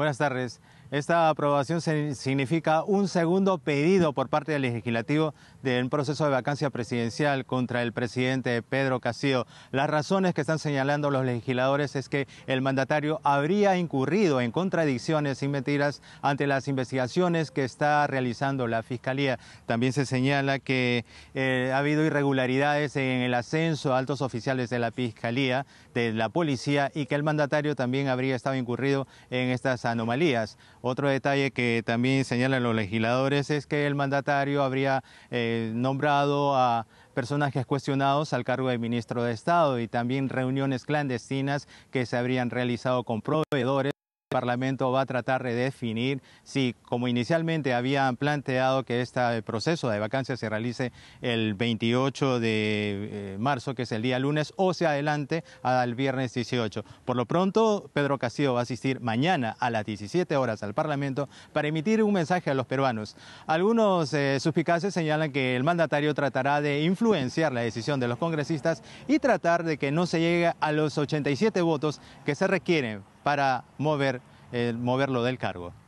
Buenas tardes. Esta aprobación significa un segundo pedido por parte del legislativo de un proceso de vacancia presidencial contra el presidente Pedro Castillo. Las razones que están señalando los legisladores es que el mandatario habría incurrido en contradicciones y mentiras ante las investigaciones que está realizando la fiscalía. También se señala que eh, ha habido irregularidades en el ascenso a altos oficiales de la fiscalía, de la policía y que el mandatario también habría estado incurrido en estas anomalías. Otro detalle que también señalan los legisladores es que el mandatario habría eh, nombrado a personajes cuestionados al cargo de ministro de Estado y también reuniones clandestinas que se habrían realizado con proveedores el Parlamento va a tratar de definir si, como inicialmente habían planteado que este proceso de vacancia se realice el 28 de eh, marzo, que es el día lunes, o se adelante al viernes 18. Por lo pronto, Pedro Castillo va a asistir mañana a las 17 horas al Parlamento para emitir un mensaje a los peruanos. Algunos eh, suspicaces señalan que el mandatario tratará de influenciar la decisión de los congresistas y tratar de que no se llegue a los 87 votos que se requieren para mover, eh, moverlo del cargo.